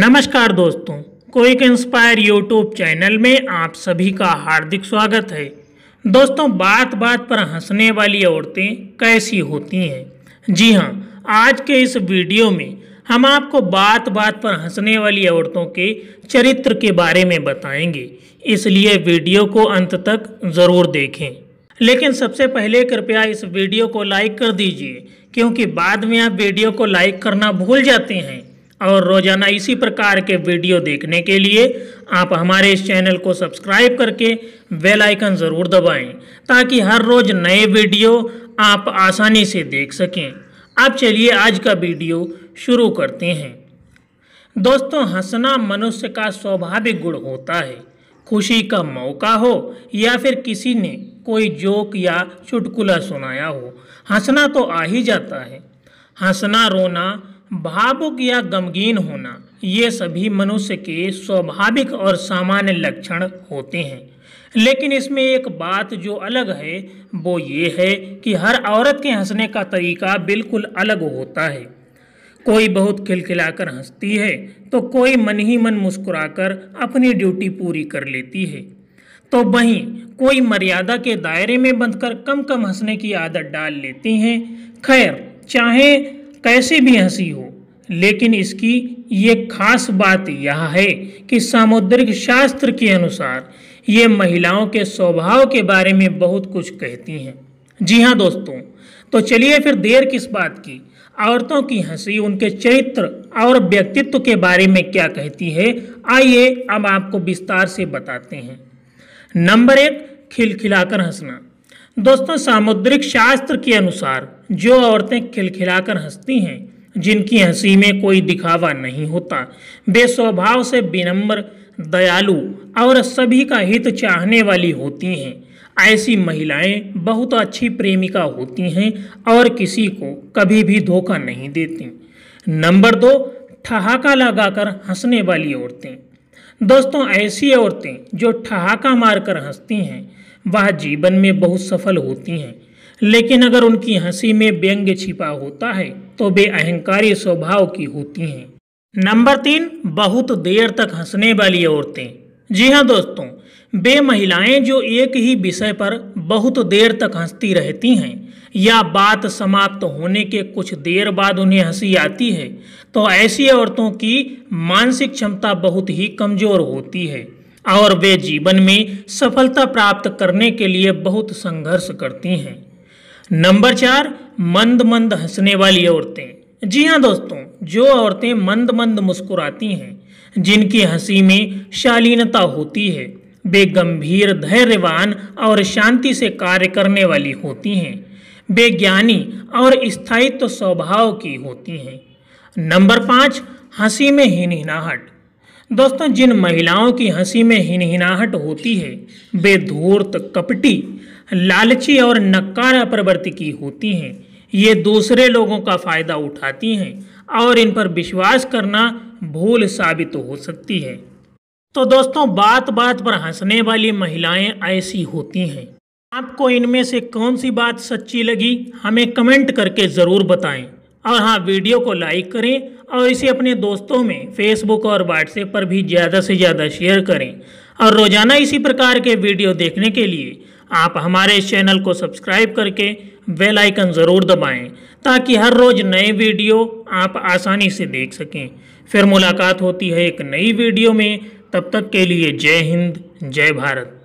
नमस्कार दोस्तों quick inspire YouTube channel में आप सभी का हार्दिक स्वागत है दोस्तों बात बात पर हंसने वाली औरतें कैसी होती हैं जी हाँ आज के इस वीडियो में हम आपको बात बात पर हंसने वाली औरतों के चरित्र के बारे में बताएंगे इसलिए वीडियो को अंत तक ज़रूर देखें लेकिन सबसे पहले कृपया इस वीडियो को लाइक कर दीजिए क्योंकि बाद में आप वीडियो को लाइक करना भूल जाते हैं और रोज़ाना इसी प्रकार के वीडियो देखने के लिए आप हमारे इस चैनल को सब्सक्राइब करके बेल आइकन ज़रूर दबाएं ताकि हर रोज़ नए वीडियो आप आसानी से देख सकें अब चलिए आज का वीडियो शुरू करते हैं दोस्तों हंसना मनुष्य का स्वाभाविक गुण होता है खुशी का मौका हो या फिर किसी ने कोई जोक या चुटकुला सुनाया हो हंसना तो आ ही जाता है हंसना रोना भावुक या गमगीन होना ये सभी मनुष्य के स्वाभाविक और सामान्य लक्षण होते हैं लेकिन इसमें एक बात जो अलग है वो ये है कि हर औरत के हंसने का तरीका बिल्कुल अलग होता है कोई बहुत खिलखिलाकर हंसती है तो कोई मन ही मन मुस्कुराकर अपनी ड्यूटी पूरी कर लेती है तो वहीं कोई मर्यादा के दायरे में बंधकर कम कम हंसने की आदत डाल लेती हैं खैर चाहे कैसी भी हंसी हो लेकिन इसकी ये खास बात यह है कि सामुद्रिक शास्त्र के अनुसार ये महिलाओं के स्वभाव के बारे में बहुत कुछ कहती हैं जी हाँ दोस्तों तो चलिए फिर देर किस बात की औरतों की हंसी उनके चरित्र और व्यक्तित्व के बारे में क्या कहती है आइए अब आपको विस्तार से बताते हैं नंबर एक खिलखिलाकर हंसना दोस्तों सामुद्रिक शास्त्र के अनुसार जो औरतें खिलखिलाकर हंसती हैं जिनकी हंसी में कोई दिखावा नहीं होता वे स्वभाव से विनम्र दयालु और सभी का हित चाहने वाली होती हैं ऐसी महिलाएं बहुत अच्छी प्रेमिका होती हैं और किसी को कभी भी धोखा नहीं देती नंबर दो ठहाका लगाकर हंसने वाली औरतें दोस्तों ऐसी औरतें जो ठहाका मारकर हंसती हैं वह जीवन में बहुत सफल होती हैं लेकिन अगर उनकी हंसी में व्यंग्य छिपा होता है तो वे अहंकारी स्वभाव की होती हैं नंबर तीन बहुत देर तक हंसने वाली औरतें जी हाँ दोस्तों वे महिलाएं जो एक ही विषय पर बहुत देर तक हंसती रहती हैं या बात समाप्त होने के कुछ देर बाद उन्हें हंसी आती है तो ऐसी औरतों की मानसिक क्षमता बहुत ही कमज़ोर होती है और वे जीवन में सफलता प्राप्त करने के लिए बहुत संघर्ष करती हैं नंबर चार मंद मंद हंसने वाली औरतें जी हाँ दोस्तों जो औरतें मंद मंद मुस्कुराती हैं जिनकी हंसी में शालीनता होती है वे गंभीर धैर्यवान और शांति से कार्य करने वाली होती हैं वे ज्ञानी और स्थायित्व स्वभाव की होती हैं नंबर पाँच हंसी में हिनहिनाहट दोस्तों जिन महिलाओं की हंसी में हिनहिनाहट होती है वे तक कपटी लालची और नकारा प्रवृत्ति की होती हैं ये दूसरे लोगों का फ़ायदा उठाती हैं और इन पर विश्वास करना भूल साबित हो सकती है तो दोस्तों बात बात पर हंसने वाली महिलाएं ऐसी होती हैं आपको इनमें से कौन सी बात सच्ची लगी हमें कमेंट करके ज़रूर बताएं और हाँ, हाँ वीडियो को लाइक करें और इसे अपने दोस्तों में फेसबुक और व्हाट्सएप पर भी ज़्यादा से ज़्यादा शेयर करें और रोज़ाना इसी प्रकार के वीडियो देखने के लिए आप हमारे इस चैनल को सब्सक्राइब करके बेल आइकन ज़रूर दबाएं ताकि हर रोज़ नए वीडियो आप आसानी से देख सकें फिर मुलाकात होती है एक नई वीडियो में तब तक के लिए जय हिंद जय भारत